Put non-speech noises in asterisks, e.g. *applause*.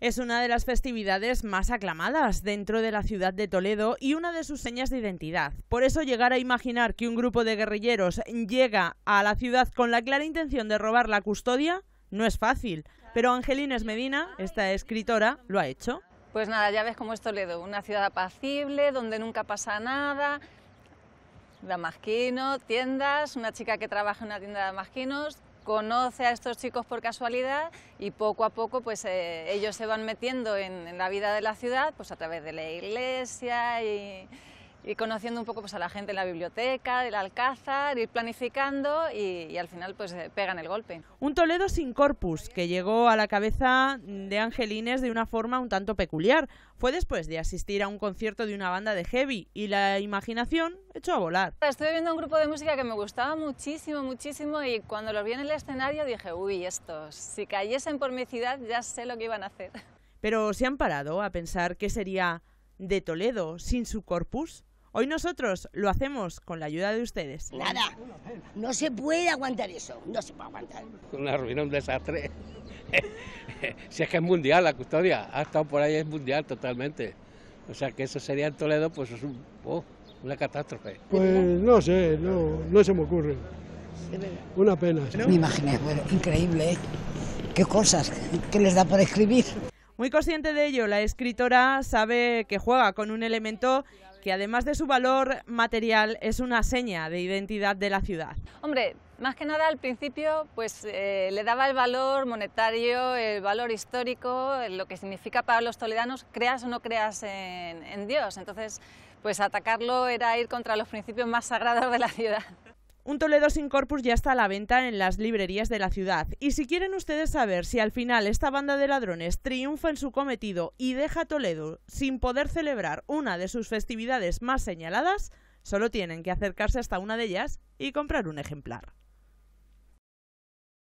Es una de las festividades más aclamadas dentro de la ciudad de Toledo y una de sus señas de identidad. Por eso llegar a imaginar que un grupo de guerrilleros llega a la ciudad con la clara intención de robar la custodia no es fácil. Pero Angelines Medina, esta escritora, lo ha hecho. Pues nada, ya ves cómo es Toledo, una ciudad apacible, donde nunca pasa nada, damasquino, tiendas, una chica que trabaja en una tienda de damasquinos, conoce a estos chicos por casualidad y poco a poco pues eh, ellos se van metiendo en, la vida de la ciudad pues a través de la iglesia y y conociendo un poco pues, a la gente de la biblioteca, del alcázar, ir planificando y, al final pues eh, pegan el golpe. Un Toledo sin corpus que llegó a la cabeza de Angelines de una forma un tanto peculiar. Fue después de asistir a un concierto de una banda de heavy y la imaginación echó a volar. Estuve viendo un grupo de música que me gustaba muchísimo, muchísimo y cuando los vi en el escenario dije, uy, estos, si cayesen por mi ciudad ya sé lo que iban a hacer. Pero se han parado a pensar qué sería de Toledo sin su corpus. Hoy nosotros lo hacemos con la ayuda de ustedes. Nada, no se puede aguantar eso, no se puede aguantar. Una ruina, un desastre. *laughs* si es que es mundial la custodia, ha estado por ahí, es mundial totalmente. O sea que eso sería en Toledo, pues es oh, una catástrofe. Pues no sé, no, no se me ocurre. Una pena. ¿no? Me imaginé, increíble, ¿eh? Qué cosas qué les da por escribir. Muy consciente de ello, la escritora sabe que juega con un elemento que además de su valor material es una seña de identidad de la ciudad. Hombre, más que nada al principio pues eh, le daba el valor monetario, el valor histórico, lo que significa para los toledanos creas o no creas en, en Dios. Entonces pues atacarlo era ir contra los principios más sagrados de la ciudad. Un Toledo sin corpus ya está a la venta en las librerías de la ciudad. Y si quieren ustedes saber si al final esta banda de ladrones triunfa en su cometido y deja Toledo sin poder celebrar una de sus festividades más señaladas, solo tienen que acercarse hasta una de ellas y comprar un ejemplar.